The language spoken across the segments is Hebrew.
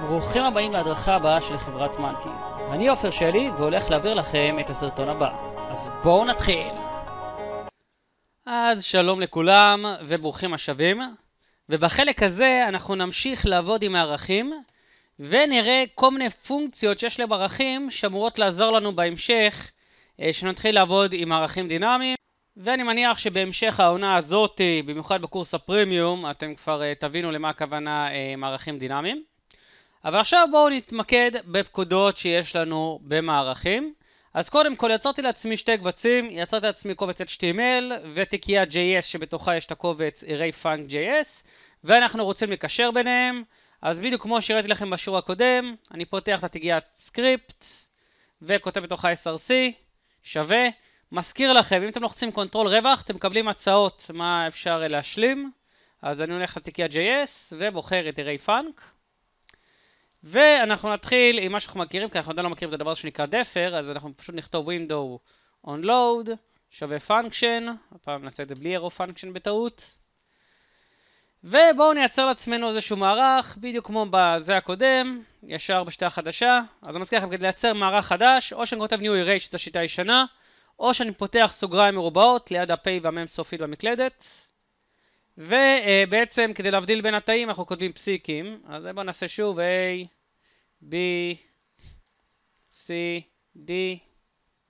ברוכים הבאים להדרכה הבאה של חברת מנקיז. אני עופר שלי והולך להעביר לכם את הסרטון הבא. אז בואו נתחיל! אז שלום לכולם וברוכים השבים. ובחלק הזה אנחנו נמשיך לעבוד עם הערכים ונראה כל מיני פונקציות שיש להם ערכים שאמורות לעזור לנו בהמשך אה, שנתחיל לעבוד עם ערכים דינמיים ואני מניח שבהמשך העונה הזאת, אה, במיוחד בקורס הפרימיום, אתם כבר אה, תבינו למה הכוונה עם ערכים דינמיים. אבל עכשיו בואו נתמקד בפקודות שיש לנו במערכים. אז קודם כל יצרתי לעצמי שתי קבצים, יצרתי לעצמי קובץ HTML ותיקייה JS שבתוכה יש את הקובץ array func JS ואנחנו רוצים לקשר ביניהם. אז בדיוק כמו שהראיתי לכם בשיעור הקודם, אני פותח את התיקיית סקריפט וכותב בתוכה src שווה. מזכיר לכם, אם אתם לוחצים קונטרול רווח, אתם מקבלים הצעות מה אפשר להשלים. אז אני הולך לתיקייה JS ובוחר את array func. ואנחנו נתחיל עם מה שאנחנו מכירים, כי אנחנו עדיין לא מכירים את הדבר שנקרא דפר, אז אנחנו פשוט נכתוב window on load שווה function, הפעם נעשה את זה בלי arrow function בטעות. ובואו נייצר לעצמנו איזשהו מערך, בדיוק כמו בזה הקודם, ישר בשיטה החדשה. אז אני מזכיר לכם, כדי לייצר מערך חדש, או שאני כותב New Array, שזו שיטה ישנה, או שאני פותח סוגריים מרובעות ליד ה הפ' והמם סופית במקלדת. ובעצם כדי להבדיל בין התאים אנחנו כותבים פסיקים, אז בואו נעשה שוב a B, C, D,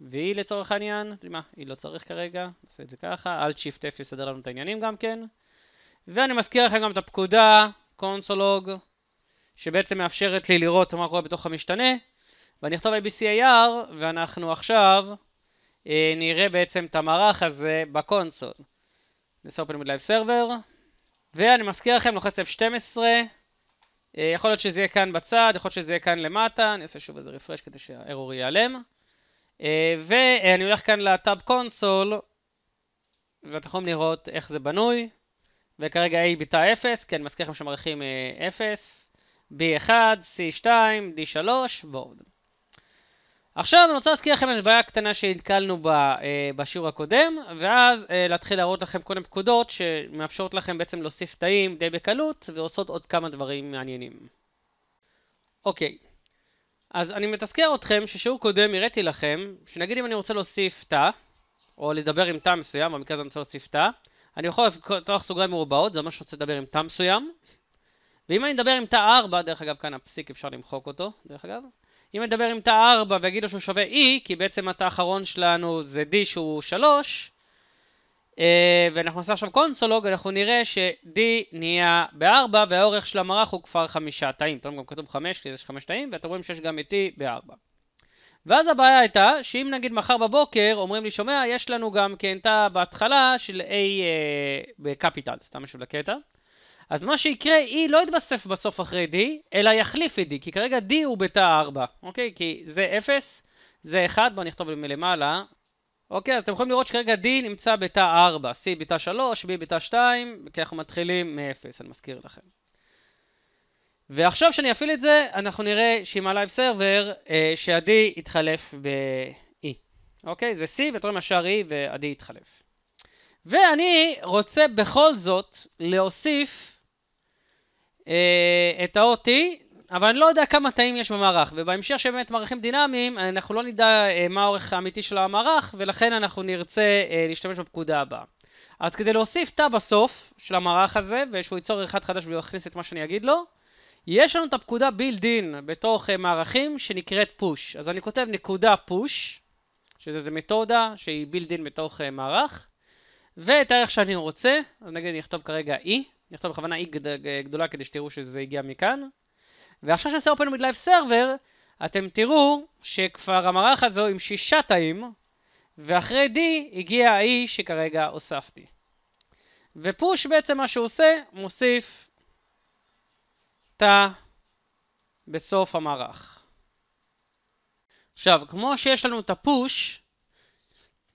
ו-E לצורך העניין, מה, היא לא צריך כרגע, נעשה את זה ככה, Alt Shift F יסדר לנו את העניינים גם כן. ואני מזכיר לכם גם את הפקודה, קונסולוג, שבעצם מאפשרת לי לראות מה קורה בתוך המשתנה, ואני אכתוב ABCAR, ואנחנו עכשיו אה, נראה בעצם את המערך הזה בקונסול. נעשה open with live server, ואני מזכיר לכם, לוחץ F12, אה, יכול להיות שזה יהיה כאן בצד, יכול להיות שזה יהיה כאן למטה, אני אעשה שוב איזה רפרש כדי שהארור ייעלם. אה, ואני הולך כאן לטאב קונסול, ואתם יכולים לראות איך זה בנוי, וכרגע A ביטה 0, כי אני מזכיר לכם שמרחים 0, B1, C2, D3 ועוד. עכשיו אני רוצה להזכיר לכם איזו בעיה קטנה שהתקלנו בה אה, בשיעור הקודם, ואז אה, להתחיל להראות לכם כל מיני פקודות שמאפשרות לכם בעצם להוסיף תאים די בקלות, ועושות עוד כמה דברים מעניינים. אוקיי, אז אני מתזכר אתכם ששיעור קודם הראיתי לכם, שנגיד אם אני רוצה להוסיף תא, או לדבר עם תא מסוים, במקרה הזה אני רוצה להוסיף תא, אני יכול לפתוח סוגריים מרובעות, זה אומר שאני רוצה לדבר עם תא מסוים, ואם אני מדבר עם תא 4, דרך אגב כאן הפסיק אפשר למחוק אותו, דרך אגב, אם נדבר עם תא 4 ויגיד לו שהוא שווה E, כי בעצם התא האחרון שלנו זה D שהוא 3, uh, אה, ואנחנו נעשה עכשיו קונסולוג, אנחנו נראה ש-D נהיה ב-4 והאורך של המערך הוא כבר חמישה תאים. אתם גם כתוב 5 כי יש 5 תאים, ואתם רואים שיש גם את E ב-4. ואז הבעיה הייתה שאם נגיד מחר בבוקר אומרים לי שומע יש לנו גם כן תא בהתחלה של A uh, בקפיטל, סתם משהו לקטע. אז מה שיקרה, E לא יתווסף בסוף אחרי D, אלא יחליף את D, כי כרגע D הוא בתא 4, אוקיי? כי זה 0, זה 1, בואו נכתוב מלמעלה. אוקיי, אז אתם יכולים לראות שכרגע D נמצא בתא 4, C בתא 3, B בתא 2, כי אנחנו מתחילים מ-0, אני מזכיר לכם. ועכשיו שאני אפעיל את זה, אנחנו נראה שעם הלייב סרבר, אה, שה-D יתחלף ב-E. אוקיי? זה C, ואתם רואים ישר E וה-D יתחלף. ואני רוצה בכל זאת להוסיף אה, את ה-OT, אבל אני לא יודע כמה תאים יש במערך, ובהמשך שבאמת מערכים דינמיים, אנחנו לא נדע אה, מה האורך האמיתי של המערך, ולכן אנחנו נרצה אה, להשתמש בפקודה הבאה. אז כדי להוסיף תא בסוף של המערך הזה, ושהוא ייצור אחד חדש ויכניס את מה שאני אגיד לו, יש לנו את הפקודה build in בתוך מערכים שנקראת push. אז אני כותב נקודה push, שזה איזה מתודה שהיא build in בתוך מערך, ואת הערך שאני רוצה, אז נגיד אני אכתוב כרגע e, נכתוב בכוונה אי אה, גדולה כדי שתראו שזה הגיע מכאן. ועכשיו שנעשה open with live server, אתם תראו שכבר המערכת הזו עם שישה תאים, ואחרי D הגיע ה-E שכרגע הוספתי. ופוש בעצם מה שהוא עושה, מוסיף תא בסוף המערך. עכשיו, כמו שיש לנו את הפוש,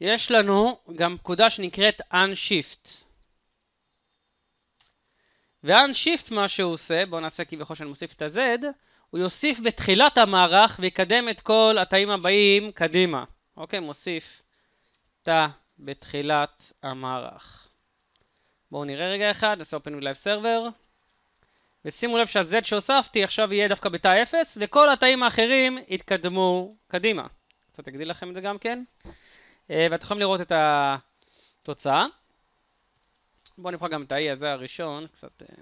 יש לנו גם פקודה שנקראת unshift. ואן שיפט מה שהוא עושה, בואו נעשה כביכול שאני מוסיף את ה-Z, הוא יוסיף בתחילת המערך ויקדם את כל התאים הבאים קדימה. אוקיי, מוסיף תא בתחילת המערך. בואו נראה רגע אחד, נעשה open live server. ושימו לב שה-Z שהוספתי עכשיו יהיה דווקא בתא 0, וכל התאים האחרים יתקדמו קדימה. קצת אגדיל לכם את זה גם כן. אה, ואתם יכולים לראות את התוצאה. בואו נבחר גם את האי הזה הראשון, קצת אה,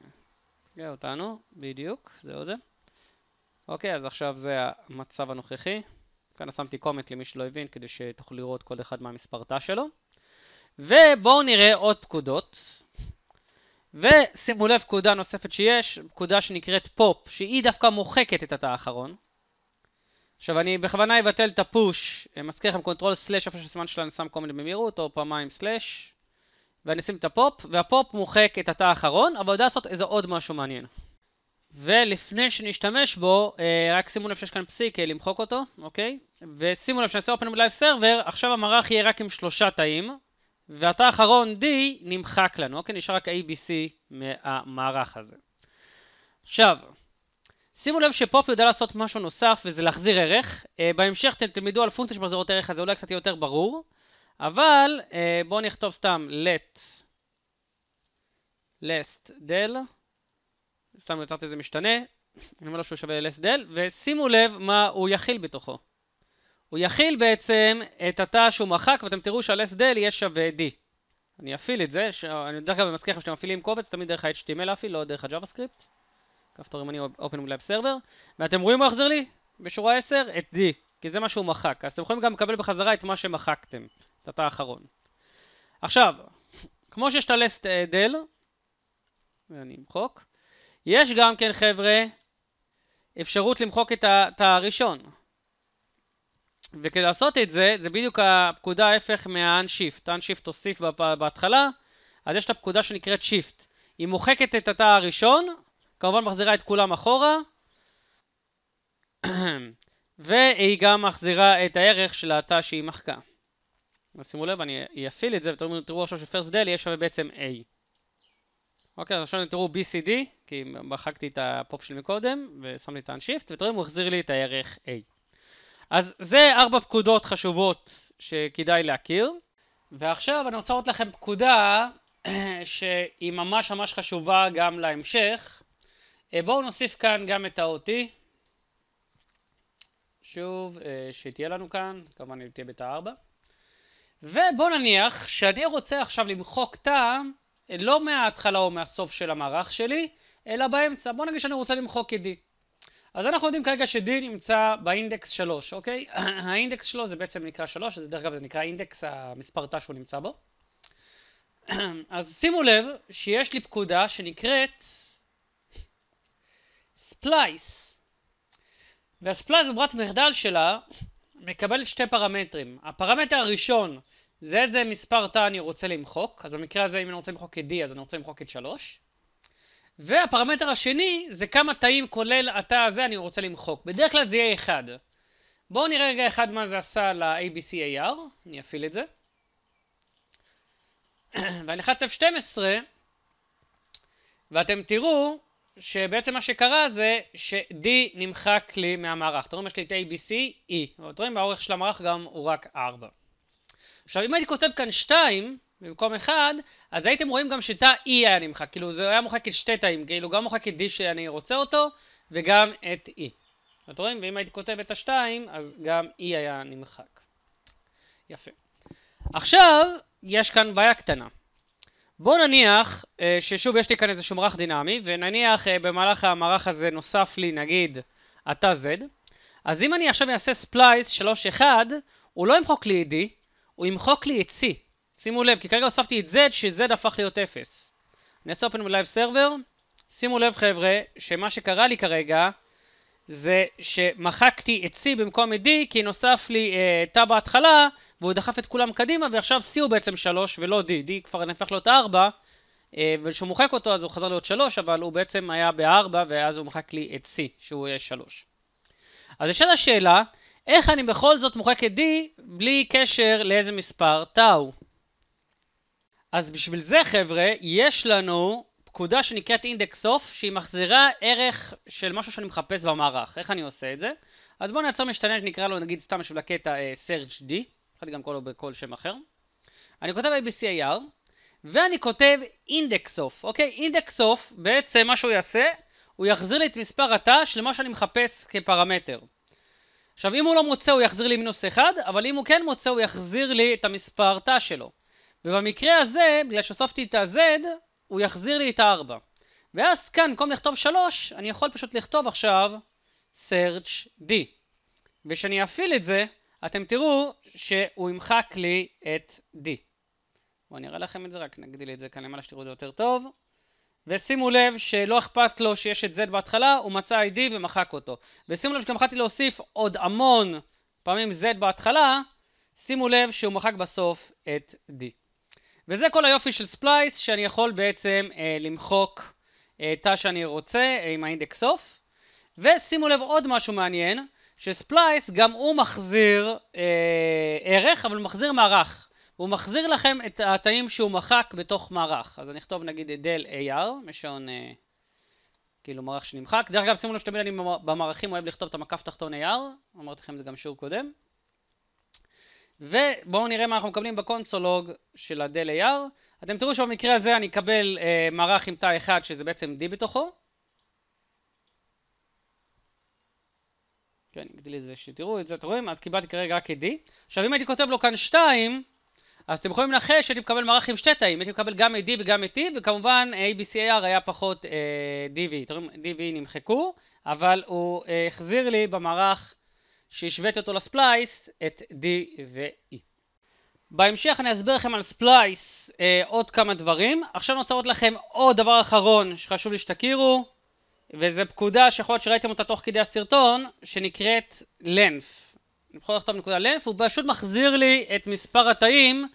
תגע אותנו, בדיוק, זהו זה. אוקיי, אז עכשיו זה המצב הנוכחי. כאן שמתי קומט למי שלא הבין, כדי שתוכלו לראות כל אחד מהמספר תא שלו. ובואו נראה עוד פקודות. ושימו לב, פקודה נוספת שיש, פקודה שנקראת פופ, שהיא דווקא מוחקת את התא האחרון. עכשיו אני בכוונה אבטל את הפוש, אה, מזכיר לכם קונטרול סלאש איפה שסימן שלנו שם קומט במהירות, או פעמיים סלאש. ואני אשים את הפופ, והפופ מוחק את התא האחרון, אבל יודע לעשות איזה עוד משהו מעניין. ולפני שנשתמש בו, אה, רק שימו לב שיש כאן פסיק אה, למחוק אותו, אוקיי? ושימו לב שנעשה open live server, עכשיו המערך יהיה רק עם שלושה תאים, והתא האחרון D נמחק לנו, אוקיי? נשאר רק ABC מהמערך הזה. עכשיו, שימו לב שפופ יודע לעשות משהו נוסף וזה להחזיר ערך. אה, בהמשך אתם תלמדו על פונקציה שמחזירות ערך, אז זה אולי קצת יותר ברור. אבל uh, בואו נכתוב סתם let last del, סתם יצרתי איזה משתנה, אני אומר לו שהוא שווה ל-last del, ושימו לב מה הוא יכיל בתוכו. הוא יכיל בעצם את התא שהוא מחק, ואתם תראו שה-less del יהיה שווה d. אני אפעיל את זה, ש... אני דרך אגב מזכיר לכם שאתם מפעילים קובץ, תמיד דרך ה-HTML להפעיל, לא דרך ה-JavaScript. כפתור אם אני Open Lab Server, ואתם רואים הוא יחזיר לי? בשורה 10 את D, כי זה מה שהוא מחק. אז אתם יכולים גם לקבל בחזרה את מה שמחקתם. אתה האחרון. עכשיו, כמו שיש את הלסט אדל, אה, ואני אמחוק, יש גם כן חבר'ה אפשרות למחוק את התא הראשון. וכדי לעשות את זה, זה בדיוק הפקודה ההפך מה-unShift. unShift תוסיף בהתחלה, אז יש את הפקודה שנקראת Shift. היא מוחקת את התא הראשון, כמובן מחזירה את כולם אחורה, והיא גם מחזירה את הערך של התא שהיא מחקה. אז שימו לב, אני אפעיל את זה, ותראו עכשיו שפרסט דל יהיה שווה בעצם A. אוקיי, אז עכשיו תראו BCD, כי מחקתי את הפופ שלי מקודם, ושמתי את ה-shift, ותראו אם הוא החזיר לי את הערך A. אז זה ארבע פקודות חשובות שכדאי להכיר. ועכשיו אני רוצה לראות לכם פקודה שהיא ממש ממש חשובה גם להמשך. אה, בואו נוסיף כאן גם את ה-OT. שוב, אה, שתהיה לנו כאן, כמובן היא תהיה בתא 4. ובוא נניח שאני רוצה עכשיו למחוק טעם לא מההתחלה או מהסוף של המערך שלי, אלא באמצע. בוא נגיד שאני רוצה למחוק את D. אז אנחנו יודעים כרגע ש-D נמצא באינדקס 3, אוקיי? האינדקס שלו זה בעצם נקרא 3, זה דרך אגב זה נקרא אינדקס המספר תא שהוא נמצא בו. אז שימו לב שיש לי פקודה שנקראת ספלייס, והספלייס בברירת מחדל שלה מקבלת שתי פרמטרים. הפרמטר הראשון זה איזה מספר תא אני רוצה למחוק, אז במקרה הזה אם אני רוצה למחוק את D אז אני רוצה למחוק את 3. והפרמטר השני זה כמה תאים כולל התא הזה אני רוצה למחוק. בדרך כלל זה יהיה 1. בואו נראה רגע אחד מה זה עשה ל-ABCAR, אני אפעיל את זה. ואני אלחץ F12, ואתם תראו שבעצם מה שקרה זה ש-D נמחק לי מהמערך. אתם רואים, יש לי את ABC, E, ואתם רואים, האורך של המערך גם הוא רק 4. עכשיו אם הייתי כותב כאן 2 במקום 1, אז הייתם רואים גם שתא E היה נמחק, כאילו זה היה מוחק את שתי תאים, כאילו גם מוחק את D שאני רוצה אותו, וגם את E. אתם רואים? ואם הייתי כותב את השתיים, אז גם E היה נמחק. יפה. עכשיו, יש כאן בעיה קטנה. בואו נניח אה, ששוב יש לי כאן איזשהו מערך דינמי, ונניח אה, במהלך המערך הזה נוסף לי נגיד התא Z, אז אם אני עכשיו אעשה ספלייס 1 הוא לא ימחוק לי e D, הוא ימחוק לי את C. שימו לב, כי כרגע הוספתי את Z, ש-Z הפך להיות 0. אני אעשה אופן בלייב סרבר. שימו לב חבר'ה, שמה שקרה לי כרגע, זה שמחקתי את C במקום את D, כי נוסף לי אה, תא בהתחלה, והוא דחף את כולם קדימה, ועכשיו C הוא בעצם 3 ולא D. D כבר נהפך להיות 4, אה, וכשהוא מוחק אותו אז הוא חזר להיות 3, אבל הוא בעצם היה ב-4, ואז הוא מחק לי את C, שהוא יהיה 3. אז יש לנו שאלה, איך אני בכל זאת מוחק את D בלי קשר לאיזה מספר טאו? אז בשביל זה חבר'ה, יש לנו פקודה שנקראת אינדקס אוף, שהיא מחזירה ערך של משהו שאני מחפש במערך. איך אני עושה את זה? אז בואו נעצור משתנה שנקרא לו נגיד סתם בשביל הקטע uh, search D, יכולתי גם לקרוא לו בכל שם אחר. אני כותב ABCAR, ואני כותב אינדקס אוף, אוקיי? אינדקס אוף, בעצם מה שהוא יעשה, הוא יחזיר לי את מספר התא של מה שאני מחפש כפרמטר. עכשיו אם הוא לא מוצא הוא יחזיר לי מינוס 1, אבל אם הוא כן מוצא הוא יחזיר לי את המספר תא שלו. ובמקרה הזה, בגלל שהוספתי את ה-Z, הוא יחזיר לי את ה-4. ואז כאן, במקום לכתוב 3, אני יכול פשוט לכתוב עכשיו search d. וכשאני אפעיל את זה, אתם תראו שהוא ימחק לי את d. בואו נראה לכם את זה, רק נגדיל את זה כאן למעלה שתראו את זה יותר טוב. ושימו לב שלא אכפת לו שיש את Z בהתחלה, הוא מצא ID ומחק אותו. ושימו לב שגם יכולתי להוסיף עוד המון פעמים Z בהתחלה, שימו לב שהוא מחק בסוף את D. וזה כל היופי של ספלייס, שאני יכול בעצם אה, למחוק אה, תא שאני רוצה אה, עם האינדקס סוף. ושימו לב עוד משהו מעניין, שספלייס גם הוא מחזיר אה, ערך, אבל הוא מחזיר מערך. הוא מחזיר לכם את התאים שהוא מחק בתוך מערך. אז אני אכתוב נגיד דל AR, משעון אה, כאילו מערך שנמחק. דרך אגב, שימו לב שתמיד אני במערכים אוהב לכתוב את המקף תחתון AR, אמרתי לכם את זה גם שיעור קודם. ובואו נראה מה אנחנו מקבלים בקונסולוג של הדל AR. אתם תראו שבמקרה הזה אני אקבל אה, מערך עם תא אחד שזה בעצם D בתוכו. כן, נגדיל את זה שתראו את זה, אתם רואים? אז קיבלתי כרגע רק את D. עכשיו אם הייתי כותב לו כאן 2, אז אתם יכולים לנחש שהייתי מקבל מערך עם שתי תאים, הייתי מקבל גם את D וגם את T, וכמובן ABCAR היה פחות uh, DV, DV נמחקו, אבל הוא uh, החזיר לי במערך שהשוויתי אותו לספלייס את D ו-E. בהמשך אני אסביר לכם על ספלייס uh, עוד כמה דברים. עכשיו אני רוצה לראות לכם עוד דבר אחרון שחשוב לי שתכירו, וזו פקודה שיכול להיות שראיתם אותה תוך כדי הסרטון, שנקראת length. אני בכל זאת אכתוב נקודה לנף, הוא פשוט מחזיר לי את מספר התאים,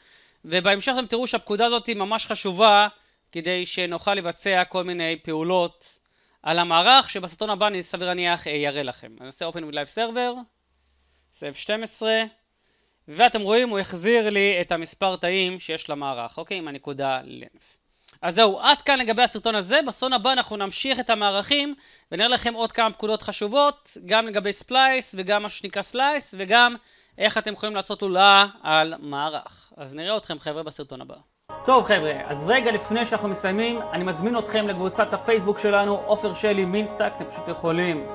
ובהמשך אתם תראו שהפקודה הזאת היא ממש חשובה, כדי שנוכל לבצע כל מיני פעולות על המערך, שבסרטון הבא אני סביר להניח אראה אה, לכם. אני אעשה open with live server, סב 12, ואתם רואים הוא החזיר לי את המספר תאים שיש למערך, אוקיי? עם הנקודה לנף. אז זהו, עד כאן לגבי הסרטון הזה, בסרטון הבא אנחנו נמשיך את המערכים ונראה לכם עוד כמה פקודות חשובות, גם לגבי ספלייס וגם מה שנקרא סלייס וגם איך אתם יכולים לעשות עולה על מערך. אז נראה אתכם חבר'ה בסרטון הבא. טוב חבר'ה, אז רגע לפני שאנחנו מסיימים, אני מזמין אתכם לקבוצת הפייסבוק שלנו, עופר שלי מינסטאק, אתם פשוט יכולים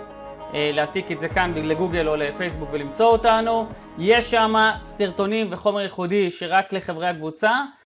אה, להעתיק את זה כאן לגוגל או לפייסבוק ולמצוא אותנו. יש שם סרטונים וחומר ייחודי שרק לחברי הקבוצה.